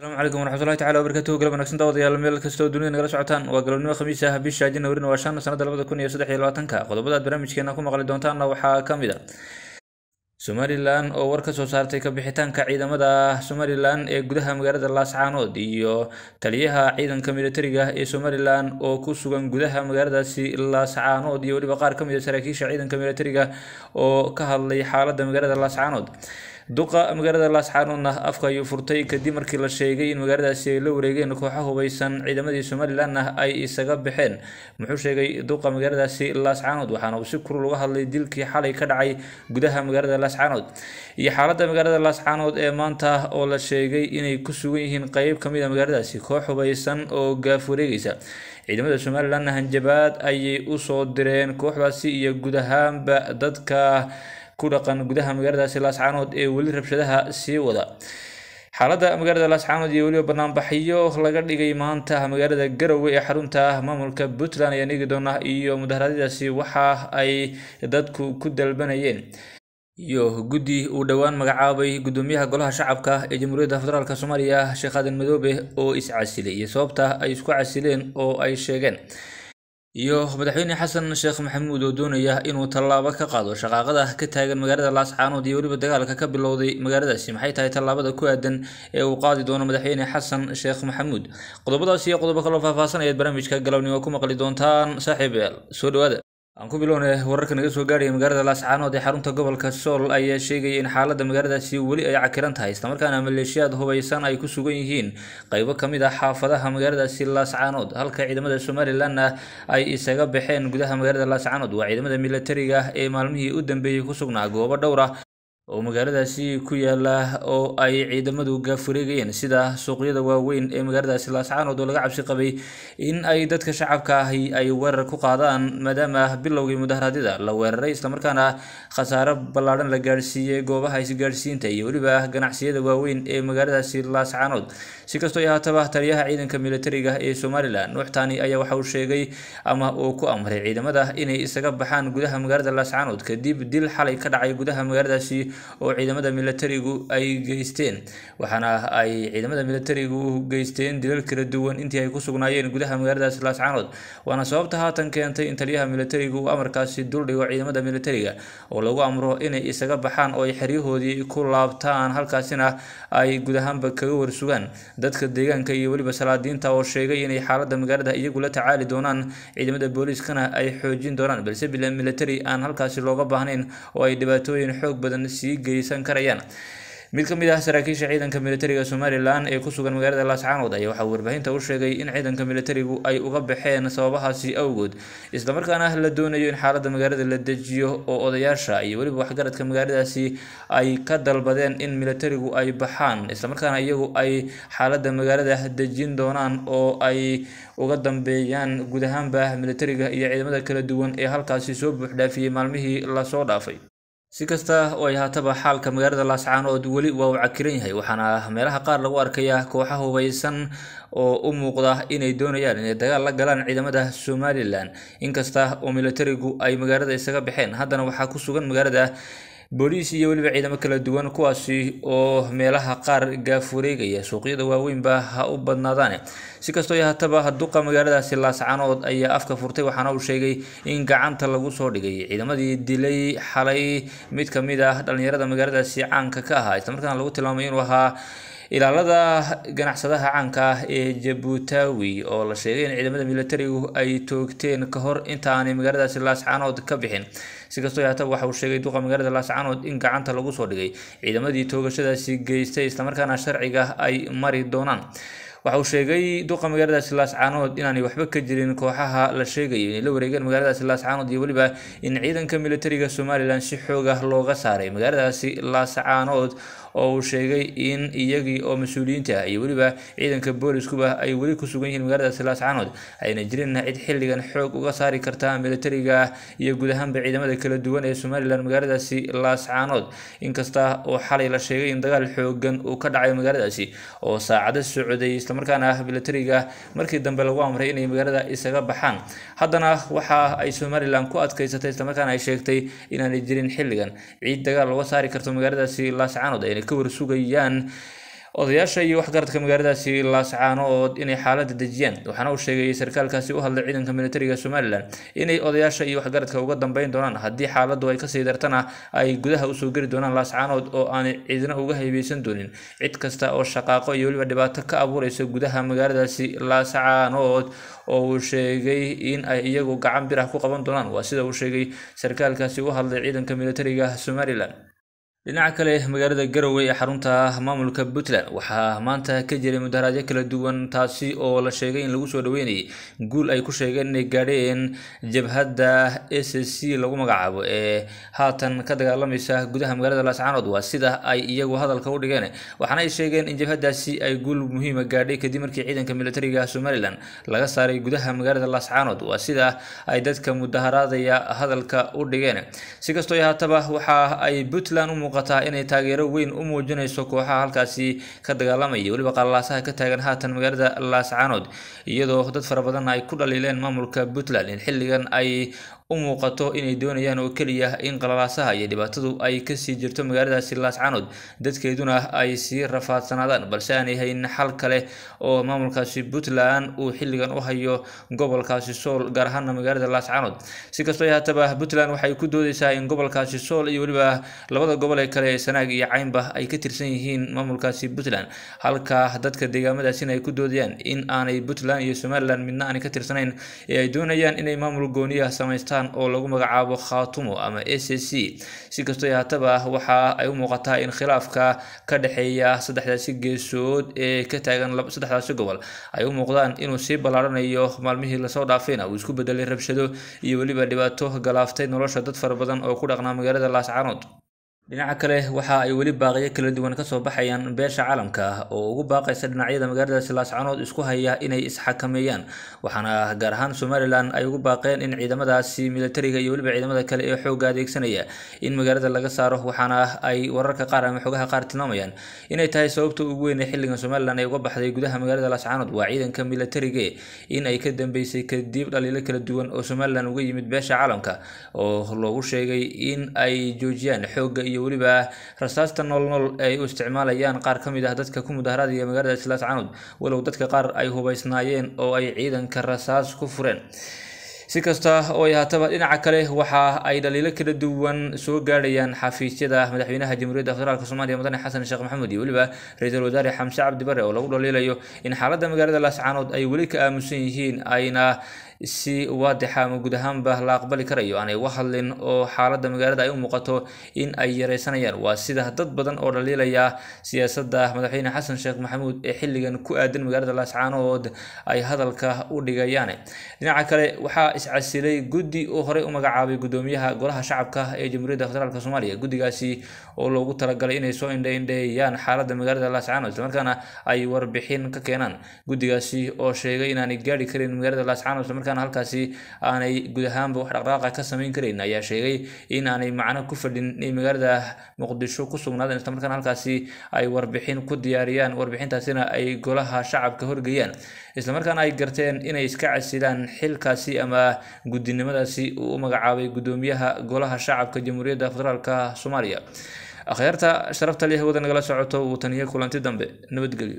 asalaamu calaykum waraxmatullahi tacala wabarakatuhu galab wanagsan meel kastoo dunida nagala socotaan waa galabnimo khamiis ah bisha janawrina waa shan sanadda labada kun iyo saddex iyo labaatanka qodobadaad barnaamijkeena ku maqli doontaanna waxaa ka mid a somalilan oo war ka soo saartay ka bixitaanka ciidamada somalilan ee gudaha magaalada laascaanood iyo taliyaha ciidanka milatariga ee somalilan oo ku sugan gudaha magaaladaasi laascaanood iyo weliba qaar ka mid a saraakiisha ciidanka milatariga oo ka hadlay xaaladda magaalada laascaanood duqa magaalada laasxanuudna ah, afka ayuu furtay kadib markii la sheegay in magaaladaasi ay la wareegeen kooxo hubaysan ciidamadii somalilanna ah ay isaga baxeen muxuu sheegay duqa magaaladaasi laasxaanood waxaana uu si kurul uga hadlay dilkii xalay ka dhacay gudaha magaalada laasxaanood iyo xaaladda magaalada laascaanood ee maanta oo la sheegay inay ku sugan yihiin qeyb ka mid a ah magaaladaasi koox hubeysan oo gaaf wareegaysa ciidamada somalilanna hanjabaad ayay u soo direen kooxdaasi iyo guud ahaanba dadka ku dhaqan gudaha magaaladaasi laascaanood ee weli rabshadaha sii wada xaalada magaalada laascaanood iyo weliba banaanbaxyo laga dhigay maanta magaalada garowe ee xarunta maamulka puntland ayaan eegi doonaa iyo mudaharaadyadaasi waxa ay dadku ku dalbanayeen iyo guddi uu dhowaan magacaabay guddoomiyaha golaha shacabka ee jamhuuriyadda federaalk soomaaliya sheekh aadan madoobe oo is casilay iyo sababta ay isku casileen oo ay sheegeen iyo madaxweyne xasan sheekh maxamuud oo doonaya inuu tallaabo ka qaado shaqaaqada ka taagan magaalada laascaanood iyo weliba dagaalka ka bilowday magaaladaasi maxay tahay tallaabada ku aadan ee uu qaadi doono madaxweyne xasan sheekh maxamuud qodobadaasi iyo qodobo kaloo faahfaahsan ayaad barnaamijka galabnimo ku maqli doontaan saaxiib yaal soo dhawaada aan ku bilownay wararka naga soo gaadhaya magaalada laascaanood ee xarunta gobolka sool ayaa sheegaya in xaalada magaaladaasi weli ay cakiran tahay islamarkaana maleeshiyaad hubaysan ay ku sugan yihiin qaybo ka mid ah xaafadaha magaaladaasi laascaanood halka ciidamada somalilanna ay isaga baxeen gudaha magaalada laascaanood waa ciidamada milatariga ah ee maalmihii u dambeeyey ku sugnaa goobo dhowr ah oo magaaladaasi ku yaala oo ay ciidamadu gaafureegayeen sida suuqyada waaweyn ee magaaladaasi laascaanood oo laga cabsi qabay in ay dadka shacabka ahi ay weerar ku qaadaan maadaama bilowgii mudaharaadyada la weeraray islamarkaana khasaaro ballaadhan la gaadhsiiyey goobaha isgaadhsiinta iyo weliba ganacsiyada waaweyn ee magaaladaasi laascaanood si kastoo ay taliyaha ciidanka milatariga ah ee somalilan nuuxtani ayaa waxa uu sheegay ama uu ku amray ciidamada inay isaga baxaan gudaha magaalada laascaanood kadib dil xalay ka dhacay gudaha magaaladaasi oo ciidamada milatarigu ay geysteen waxaana ay ciidamada milatarigu geysteen dilal kala duwan intii ay ku sugnaayeen gudaha magaaladaas laascaanood waana sababta haatan keentay in taliyaha milatarigu uu amarkaasi duldhigo ciidamada milatariga oo lagu amro inay isaga baxaan oo ay xeryahoodii ku laabtaan halkaasina ay guud kaga warsugaan dadka deegaanka iyo weliba salaadiinta oo sheegay inay xaalada magaalada iyagu la tacaali doonaan ciidamada booliiskana ay xoojin doonaan balse bila militari aan halkaasi looga baahnayn oo ay dhibaatooyin xoog badan sii sii geysan karayaan mid ka mid ah saraakiisha ciidanka militariga somalilan ee kusugan magaalada laascaanood ayaa waxaa warbaahinta u sheegay in ciidanka militarigu ay uga baxeen sababahaasi awgood islamarkaana la doonayo in xaalada magaalada la dejiyo oo odayaasha iyo weliba waxgaradka magaaladaasi ay ka dalbadeen in militarigu ay baxaan islamarkaana iyagu ay xaalada magaalada dejin doonaan oo ay uga dambeeyaan guud ahaanba militariga iyo ciidamada kala duwan ee halkaasi soo buuxdhaafiyey maalmihii lasoo dhaafay si kasta oo ay haataba xaalka magaalada laascaanood weli waa u cakiran yahay waxaana ah meelaha qaar lagu arkaya kooxa hubaysan oo u muuqda inay doonayaan inay dagaal la galaan ciidamada somalilan inkasta oo milatarigu ay magaalada isaga baxeen haddana waxaa ku sugan magaalada booliis iyo weliba ciidamo kala duwan kuwaasi oo meelaha qaar gaaf wareegaya suuqyada waaweynba ha u badnaadaane si kastoo yahataba duqa magaaladaasi laascanood ayaa afka furtay waxaana uu sheegay in gacanta lagu soo dhigay ciidamadii dilay xalay mid ka mid ah dhalinyarada magaaladaasi caanka ka ahaa islamarkaana lagu tilmaamay inuu ahaa ilaalada ganacsadaha caanka ah ee jabuutawi oo la sheegay in ciidamada milatarigu ay toogteen ka hor intaanay magaaladaasi laascaanood ka bixin sikastoo haataba waxa uu sheegay duqa magaalada laascaanood in gacanta lagu soo dhigay ciidamadii toogashadaasi geystay islamarkaana sharciga ay mari doonaan waxa uu sheegay duqa magaaladaasi laascaanood inaanay waxba ka jirin kooxaha la sheegayo inay la wareegeen magaaladaasi laascaanood iyo weliba in ciidanka milatariga somalilan si xooga looga saaray magaaladaasi laascaanood oo uu sheegay in iyagii oo mas-uuliyiinta ah iyo weliba ciidanka booliskuba ay weli ku sugan yihiin magaalada silaascanood ayna jirin cid xilligan xoog uga saari karta militariga iyo guud ahaanba ciidamada kala duwan ee somalilan magaaladaasi laascaanood inkasta oo xalay la sheegay in dagaal xoogan uu ka dhacay magaaladaasi oo saacado socday islamarkaana ah markii dambe lagu amray inay magaalada isaga baxaan haddana waxa ay somalilan ku adkaysatay islamarkaana ay sheegtay inaanay jirin xilligan ciid dagaal looga saari karto magaaladaasi laascaanood ayna ka warsugayaan odayaasha iyo waxgaradka magaaladaasi laascaanood inay xaalada dejiyaan waxaana uu sheegayay sarkaalkaasi u hadlay ciidanka militariga somalilan inay odayaasha iyo waxgaradka uga dambeyn doonaan haddii xaaladu ay kasii dartana ay gudaha usoo geli doonaan laascaanood oo aanay cidna uga haybeysan doonin cid kasta oo shaqaaqo iyo weliba dhibaato ka abuureysa gudaha magaaladaasi laascaanood oo uu sheegay in ay iyagu gacan bir ah ku qaban doonaan waa sida uu sheegay sarkaalkaasi u hadlay ciidanka militariga somalilan dhinaca kale magaalada garowe ee xarunta maamulka puntland waxaa maanta ka jiray mudaharaadyo kala duwan taasi oo la sheegay in lagu soo dhaweynayay guul ay ku sheegeen inay gaadheen jabhadda s c lagu magacaabo ee haatan ka dagaalamaysa gudaha magaalada laascaanood waa sida ay iyagu hadalka u dhigeen waxaana ay sheegeen in jabhaddaasi ay guul muhiima ah gaadhay kadib markii ciidanka militariga somalilan laga saaray gudaha magaalada laascaanood waa sida ay dadka mudaharaadaya hadalka u dhigeen si kastoo haataba waxa ay puntland u muuqataa inay taageero weyn u muujinayso kooxaha halkaasi ka dagaalamaya weliba qalalaasaha ka taagan haatan magaalada laascaanood iyadoo dad fara badan ay ku dhaliileen maamulka puntland in xilligan ay u muuqato inay doonayaan oo keliya in qalalaasaha iyo dhibaatadu ay kasii jirto magaaladaasi laascanood dadkeeduna ay sii rafaadsanaadaan balse aanay hayn xal kale oo maamulkaasi puntland uu xilligan u hayo gobolkaasi sool gaar ahaana magaalada laascanood si kastoo haataba puntland waxay ku doodeysaa in gobolkaasi sool iyo weliba labada gobol ee kale ee sanaag iyo caynba ay ka tirsan yihiin maamulkaasi puntland halka dadka deegaamadaasina ay ku doodayaan in aanay puntland iyo somalilan midna aanay ka tirsanayn ee ay doonayaan inay maamul gooniya samaystaan bartaan oo lagu magacaabo khatumo ama a c c si kastoo haataba waxa ay u muuqataa in khilaafka ka dhexeeya saddexdaasi geesood ee ka taagan saddexdaasi gobol ay u muuqdaan inuu sii ballaaranayo maalmihii lasoo dhaafayna uu isku bedelay rabshado iyo weliba dhibaato galaaftay nolosha dad fara badan oo ku dhaqnaa magaalada laascanood dhinaca kale waxa ay weli baaqiyo kala duwan ka soo baxayaan beesha caalamka ah oo ugu baaqaysa dhinacyada magaalada silaascanood isku haya inay isxakameeyaan waxaana ah gaar ahaan somalilan ay ugu baaqeen in ciidamadaasi milatariga iyo weliba ciidamada kale ee xoogga adeegsanaya in magaalada laga saaro waxaana ah ay wararka qaar ama xogaha qaar tilmaamayaan inay tahay sababta ugu weyn ee xilligan somalilan ay uga baxday gudaha magaalada laascanood waa ciidanka militarigae in ay ka dambeysay kadib dhaliilo kala duwan oo somalilan uga yimid beesha caalamka oo loogu sheegay in ay joojiyaan xoogga iyo iyo weliba rasaasta noolnool ay u isticmaalayaan qaar ka mid ah dadka ku mudaharada iyo magaalada islaas canud walow dadka qaar ay hubaysnaayeen oo ay ciidanka rasaas ku fureen si kasta oo ay haataba dhinaca kale waxa ay dhaliilo kala duwan soo gaadhayaan xafiisyada madaxweynaha jamhuuriyadda federaalka soomaaliya mudane xasan sheekh maxamuud iyo weliba ra-iisul wasaare xamse cabdi bare oo lagu dhaliilayo in xaaladda magaalada laascaanood ay weli ka aamusan yihiin ayna si waadixa ama guud ahaanba la aqbali karayo aanay uga hadlin oo xaaladda magaalada ay u muuqato in ay yaraysanayaan waa sida dad badan oo dhaliilaya siyaasadda madaxweyne xasan sheekh maxamuud ee xilligan ku aadan magaalada laascaanood ay hadalka u dhigayaan dhinaca kale waxaa iscasilay guddi oo horey u magacaabay guddoomiyaha golaha shacabka ee jamhuuriyadda federaalk soomaaliya guddigaasi oo loogu talagalay inay soo indhaindheeyaan xaaladda magaalada laascaanood islamarkaana ay warbixin ka keenaan guddigaasi oo sheegay inaanay gaari karin magaalada laascaanood markaana halkaasi aanay guud ahaanba wax dhaqdhaqaaqa ah ka samayn karayn ayaa sheegay in aanay macno ku fadhin in magaalada muqdisho ku sugnaada isla markaana halkaasi ay warbixin ku diyaariyaan warbixintaasina ay golaha shacabka horgeeyaan isla markaana ay garteen inay iska casilaan xilkaasi ama guddinimadaasi uu u magacaabay guddoomiyaha golaha shacabka jamhuuriyadda federaalka soomaaliya akhyaarta sharafta leh wada nagala socoto wuu kulanti dambe nabadgelyo